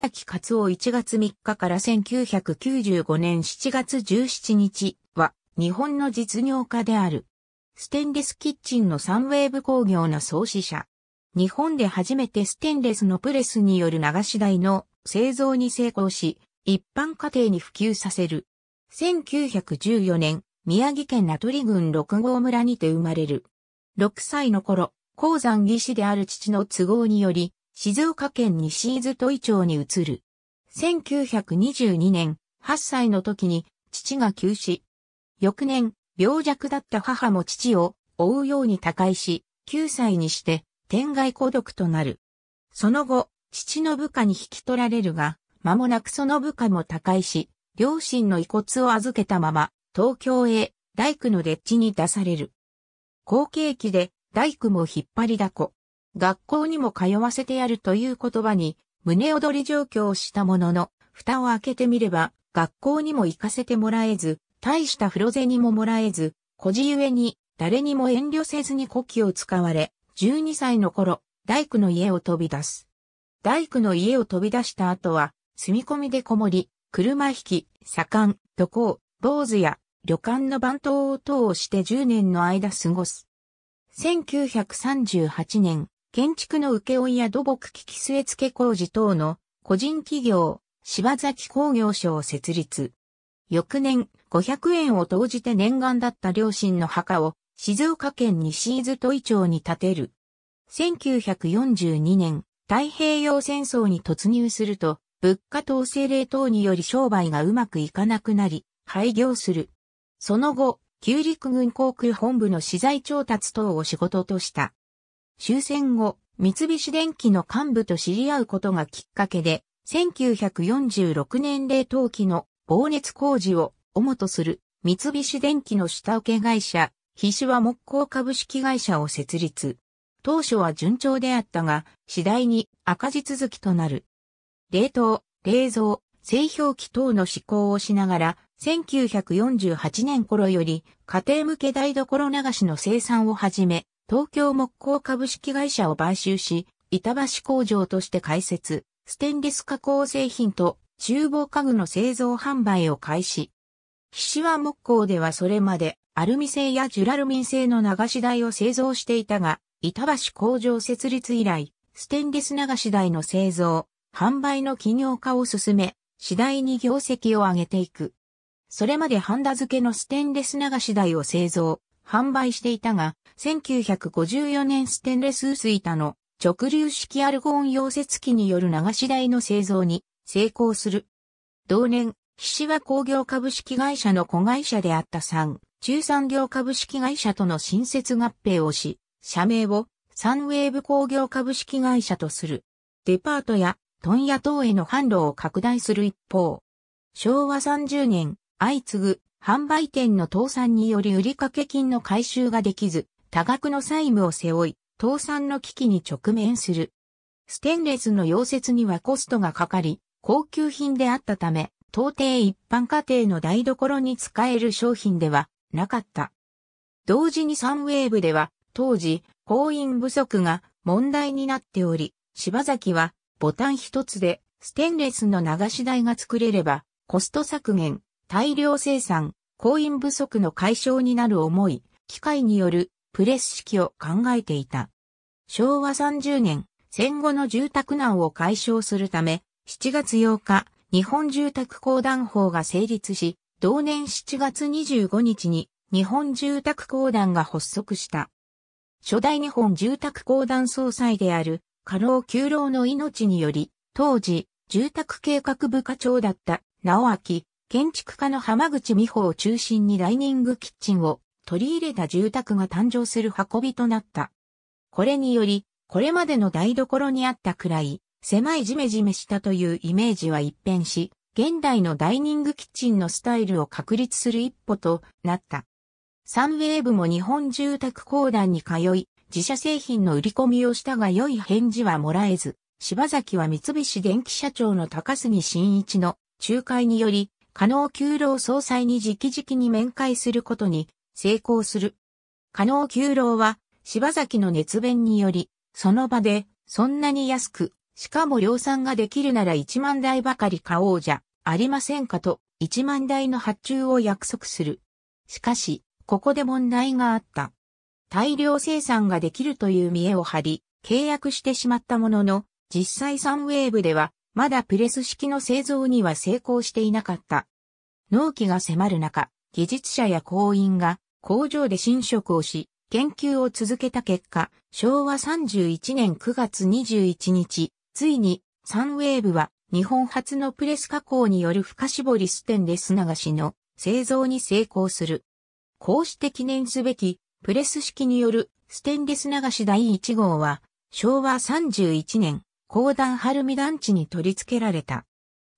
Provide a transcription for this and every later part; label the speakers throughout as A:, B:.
A: 崎勝夫1月3日から1995年7月17日は日本の実業家である。ステンレスキッチンのサンウェーブ工業の創始者。日本で初めてステンレスのプレスによる流し台の製造に成功し、一般家庭に普及させる。1914年、宮城県名取郡六郷村にて生まれる。6歳の頃、鉱山技師である父の都合により、静岡県西伊豆都井町に移る。1922年、8歳の時に父が急死。翌年、病弱だった母も父を追うように他界し、9歳にして天外孤独となる。その後、父の部下に引き取られるが、間もなくその部下も他界し、両親の遺骨を預けたまま、東京へ大工の列地に出される。後継機で大工も引っ張りだこ。学校にも通わせてやるという言葉に、胸躍り状況をしたものの、蓋を開けてみれば、学校にも行かせてもらえず、大した風呂銭ももらえず、小じゆえに、誰にも遠慮せずに古希を使われ、12歳の頃、大工の家を飛び出す。大工の家を飛び出した後は、住み込みでこもり、車引き、左官、渡航、坊主や、旅館の番頭を通して10年の間過ごす。1938年、建築の請負や土木機器据付工事等の個人企業、柴崎工業所を設立。翌年、500円を投じて念願だった両親の墓を静岡県西伊豆都井町に建てる。1942年、太平洋戦争に突入すると、物価統制令等により商売がうまくいかなくなり、廃業する。その後、旧陸軍航空本部の資材調達等を仕事とした。終戦後、三菱電機の幹部と知り合うことがきっかけで、1946年冷凍機の防熱工事を主とする三菱電機の下請け会社、必死は木工株式会社を設立。当初は順調であったが、次第に赤字続きとなる。冷凍、冷蔵、製氷機等の施行をしながら、1948年頃より家庭向け台所流しの生産を始め、東京木工株式会社を買収し、板橋工場として開設、ステンレス加工製品と厨房家具の製造販売を開始。菱和木工ではそれまでアルミ製やジュラルミン製の流し台を製造していたが、板橋工場設立以来、ステンレス流し台の製造、販売の企業化を進め、次第に業績を上げていく。それまでハンダ付けのステンレス流し台を製造、販売していたが、1954年ステンレス薄板の直流式アルゴン溶接機による流し台の製造に成功する。同年、菱は工業株式会社の子会社であった三、中産業株式会社との新設合併をし、社名をサンウェーブ工業株式会社とする。デパートや問屋等への販路を拡大する一方、昭和30年、相次ぐ販売店の倒産により売掛金の回収ができず、多額の債務を背負い、倒産の危機に直面する。ステンレスの溶接にはコストがかかり、高級品であったため、到底一般家庭の台所に使える商品ではなかった。同時にサンウェーブでは、当時、行員不足が問題になっており、柴崎はボタン一つでステンレスの流し台が作れれば、コスト削減、大量生産、行員不足の解消になる思い、機械によるプレス式を考えていた。昭和30年、戦後の住宅難を解消するため、7月8日、日本住宅公団法が成立し、同年7月25日に日本住宅公団が発足した。初代日本住宅公団総裁である、過労休郎の命により、当時、住宅計画部課長だった、直明、建築家の浜口美穂を中心にダイニングキッチンを取り入れた住宅が誕生する運びとなった。これにより、これまでの台所にあったくらい、狭いジメジメしたというイメージは一変し、現代のダイニングキッチンのスタイルを確立する一歩となった。サンウェーブも日本住宅公団に通い、自社製品の売り込みをしたが良い返事はもらえず、柴崎は三菱電機社長の高杉真一の仲介により、加納九郎総裁に直々に面会することに成功する。加納九郎は、柴崎の熱弁により、その場で、そんなに安く、しかも量産ができるなら1万台ばかり買おうじゃ、ありませんかと、1万台の発注を約束する。しかし、ここで問題があった。大量生産ができるという見栄を張り、契約してしまったものの、実際サンウェーブでは、まだプレス式の製造には成功していなかった。納期が迫る中、技術者や行員が工場で寝食をし、研究を続けた結果、昭和31年9月21日、ついにサンウェーブは日本初のプレス加工による深絞りステンレス流しの製造に成功する。こうして記念すべきプレス式によるステンレス流し第1号は昭和31年高段晴海団地に取り付けられた。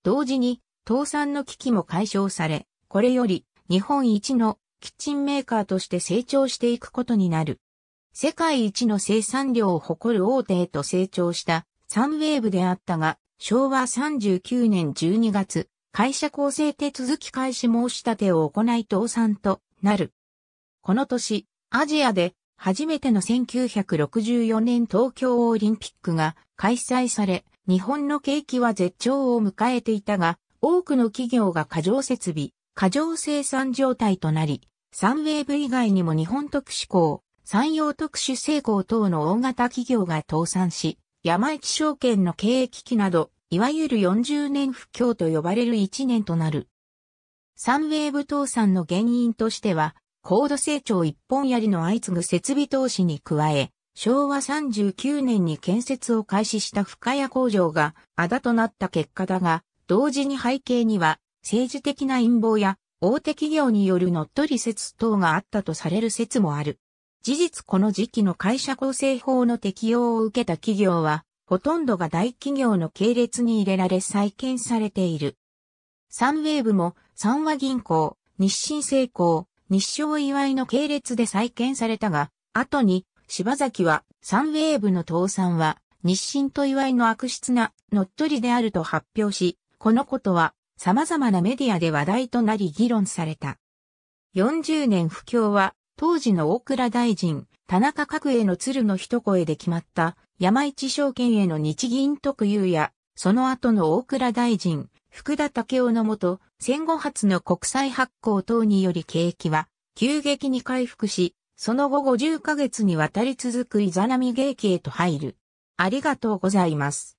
A: 同時に倒産の危機も解消され、これより日本一のキッチンメーカーとして成長していくことになる。世界一の生産量を誇る大手へと成長したサンウェーブであったが、昭和39年12月、会社構成手続き開始申し立てを行い倒産となる。この年、アジアで初めての1964年東京オリンピックが開催され、日本の景気は絶頂を迎えていたが、多くの企業が過剰設備、過剰生産状態となり、サンウェーブ以外にも日本特殊鋼、山陽特殊成功等の大型企業が倒産し、山駅証券の経営危機など、いわゆる40年不況と呼ばれる1年となる。サンウェーブ倒産の原因としては、高度成長一本槍の相次ぐ設備投資に加え、昭和39年に建設を開始した深谷工場があだとなった結果だが、同時に背景には政治的な陰謀や大手企業による乗っ取り説等があったとされる説もある。事実この時期の会社構成法の適用を受けた企業は、ほとんどが大企業の系列に入れられ再建されている。サンウェーブも、三和銀行、日清製鋼、日商祝いの系列で再建されたが、後に、柴崎は、サンウェーブの倒産は、日清と祝いの悪質な乗っ取りであると発表し、このことは様々なメディアで話題となり議論された。40年不況は、当時の大倉大臣、田中角栄の鶴の一声で決まった、山一証券への日銀特有や、その後の大倉大臣、福田武雄のもと、戦後初の国債発行等により景気は、急激に回復し、その後50ヶ月にわたり続くイザナミ景気へと入る。ありがとうございます。